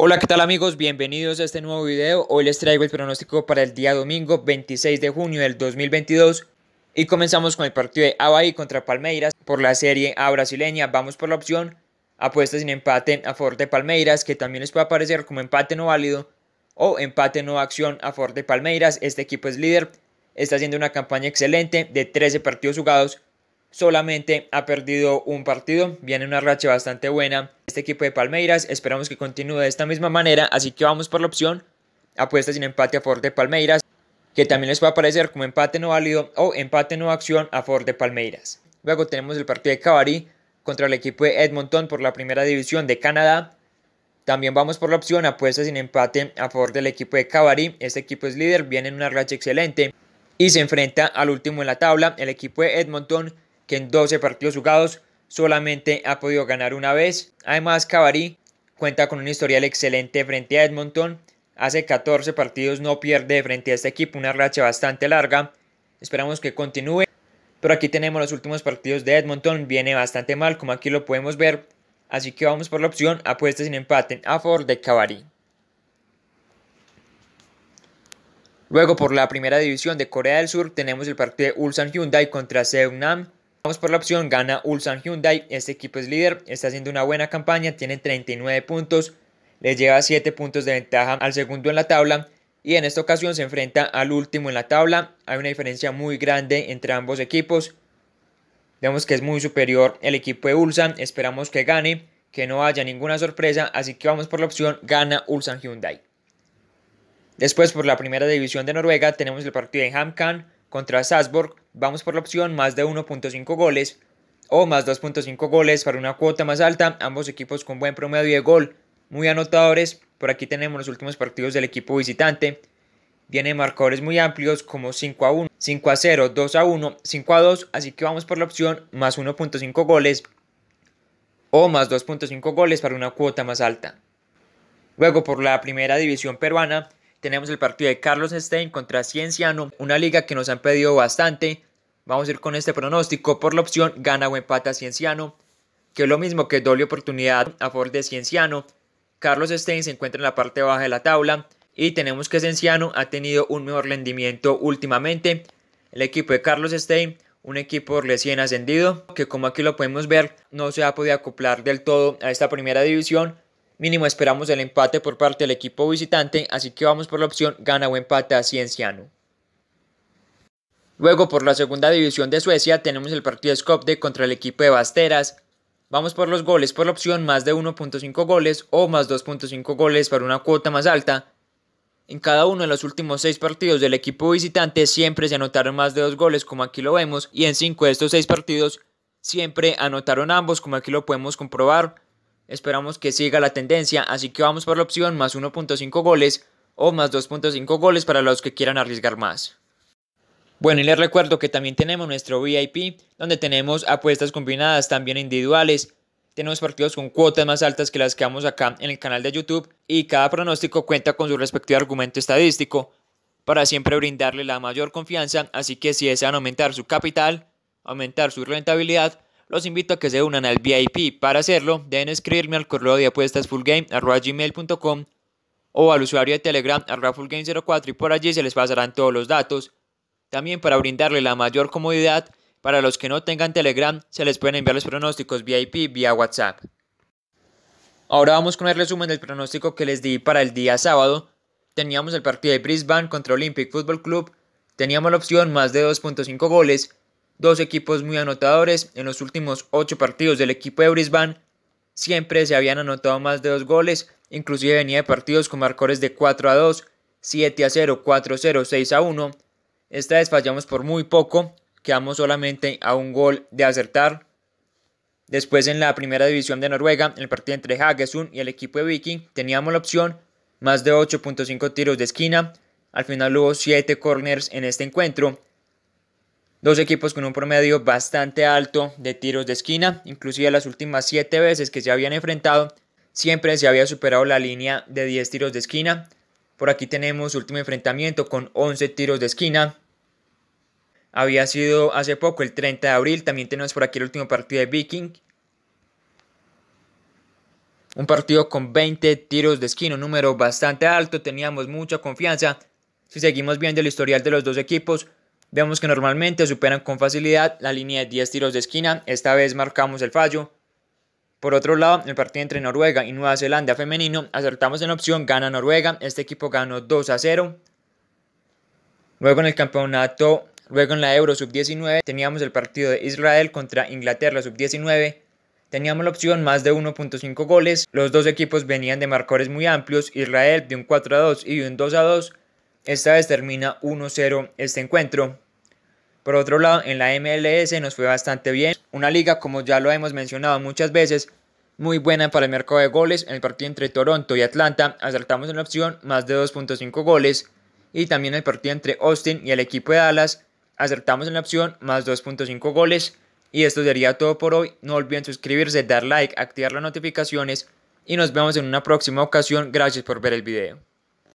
Hola, ¿qué tal amigos? Bienvenidos a este nuevo video. Hoy les traigo el pronóstico para el día domingo 26 de junio del 2022 y comenzamos con el partido de Avaí contra Palmeiras por la Serie A brasileña. Vamos por la opción apuestas sin empate a favor de Palmeiras, que también les puede aparecer como empate no válido o empate no acción a favor de Palmeiras. Este equipo es líder, está haciendo una campaña excelente de 13 partidos jugados, solamente ha perdido un partido, viene una racha bastante buena. Este equipo de Palmeiras esperamos que continúe de esta misma manera, así que vamos por la opción apuesta sin empate a favor de Palmeiras, que también les va a aparecer como empate no válido o empate no acción a favor de Palmeiras. Luego tenemos el partido de Cavarí contra el equipo de Edmonton por la primera división de Canadá. También vamos por la opción apuesta sin empate a favor del equipo de Cavarí Este equipo es líder, viene en una racha excelente y se enfrenta al último en la tabla, el equipo de Edmonton que en 12 partidos jugados solamente ha podido ganar una vez. Además, Cabarí cuenta con un historial excelente frente a Edmonton. Hace 14 partidos no pierde frente a este equipo, una racha bastante larga. Esperamos que continúe. Pero aquí tenemos los últimos partidos de Edmonton. Viene bastante mal, como aquí lo podemos ver. Así que vamos por la opción apuesta sin empate a favor de Cabarí. Luego por la primera división de Corea del Sur tenemos el partido de Ulsan Hyundai contra Seungnam. Vamos por la opción, gana Ulsan Hyundai, este equipo es líder, está haciendo una buena campaña, tiene 39 puntos, le lleva 7 puntos de ventaja al segundo en la tabla y en esta ocasión se enfrenta al último en la tabla, hay una diferencia muy grande entre ambos equipos, vemos que es muy superior el equipo de Ulsan, esperamos que gane, que no haya ninguna sorpresa, así que vamos por la opción, gana Ulsan Hyundai. Después por la primera división de Noruega tenemos el partido de Hamkan. Contra Salzburg vamos por la opción más de 1.5 goles o más 2.5 goles para una cuota más alta, ambos equipos con buen promedio de gol, muy anotadores, por aquí tenemos los últimos partidos del equipo visitante, vienen marcadores muy amplios como 5 a 1, 5 a 0, 2 a 1, 5 a 2, así que vamos por la opción más 1.5 goles o más 2.5 goles para una cuota más alta. Luego por la primera división peruana tenemos el partido de Carlos Stein contra Cienciano, una liga que nos han pedido bastante. Vamos a ir con este pronóstico por la opción gana o empata Cienciano, que es lo mismo que doble oportunidad a favor de Cienciano. Carlos Stein se encuentra en la parte baja de la tabla y tenemos que Cienciano ha tenido un mejor rendimiento últimamente. El equipo de Carlos Stein, un equipo recién ascendido, que como aquí lo podemos ver, no se ha podido acoplar del todo a esta primera división Mínimo esperamos el empate por parte del equipo visitante, así que vamos por la opción gana o empate a Cienciano. Luego por la segunda división de Suecia tenemos el partido Skopje contra el equipo de Basteras. Vamos por los goles por la opción más de 1.5 goles o más 2.5 goles para una cuota más alta. En cada uno de los últimos 6 partidos del equipo visitante siempre se anotaron más de 2 goles como aquí lo vemos y en 5 de estos 6 partidos siempre anotaron ambos como aquí lo podemos comprobar. Esperamos que siga la tendencia, así que vamos por la opción más 1.5 goles o más 2.5 goles para los que quieran arriesgar más. Bueno, y les recuerdo que también tenemos nuestro VIP, donde tenemos apuestas combinadas, también individuales. Tenemos partidos con cuotas más altas que las que damos acá en el canal de YouTube y cada pronóstico cuenta con su respectivo argumento estadístico para siempre brindarle la mayor confianza, así que si desean aumentar su capital, aumentar su rentabilidad, los invito a que se unan al VIP. Para hacerlo, deben escribirme al correo de apuestas fullgame.com o al usuario de Telegram fullgame04 y por allí se les pasarán todos los datos. También para brindarle la mayor comodidad, para los que no tengan Telegram, se les pueden enviar los pronósticos VIP vía WhatsApp. Ahora vamos con el resumen del pronóstico que les di para el día sábado. Teníamos el partido de Brisbane contra Olympic Football Club. Teníamos la opción más de 2.5 goles dos equipos muy anotadores. En los últimos ocho partidos del equipo de Brisbane siempre se habían anotado más de dos goles, inclusive venía de partidos con marcadores de 4 a 2, 7 a 0, 4 a 0, 6 a 1. Esta vez fallamos por muy poco, quedamos solamente a un gol de acertar. Después en la primera división de Noruega, en el partido entre Hagesund y el equipo de Viking, teníamos la opción más de 8.5 tiros de esquina. Al final hubo 7 corners en este encuentro. Dos equipos con un promedio bastante alto de tiros de esquina, inclusive las últimas siete veces que se habían enfrentado, siempre se había superado la línea de 10 tiros de esquina. Por aquí tenemos último enfrentamiento con 11 tiros de esquina. Había sido hace poco, el 30 de abril, también tenemos por aquí el último partido de Viking. Un partido con 20 tiros de esquina, un número bastante alto, teníamos mucha confianza. Si seguimos viendo el historial de los dos equipos, Vemos que normalmente superan con facilidad la línea de 10 tiros de esquina, esta vez marcamos el fallo. Por otro lado, el partido entre Noruega y Nueva Zelanda femenino, acertamos en opción gana Noruega, este equipo ganó 2 a 0. Luego en el campeonato, luego en la Euro sub-19 teníamos el partido de Israel contra Inglaterra sub-19. Teníamos la opción más de 1.5 goles, los dos equipos venían de marcadores muy amplios, Israel de un 4 a 2 y un 2 a 2, esta vez termina 1-0 este encuentro. Por otro lado, en la MLS nos fue bastante bien. Una liga, como ya lo hemos mencionado muchas veces, muy buena para el mercado de goles. En el partido entre Toronto y Atlanta acertamos en la opción más de 2.5 goles. Y también en el partido entre Austin y el equipo de Dallas acertamos en la opción más 2.5 goles. Y esto sería todo por hoy. No olviden suscribirse, dar like, activar las notificaciones y nos vemos en una próxima ocasión. Gracias por ver el video.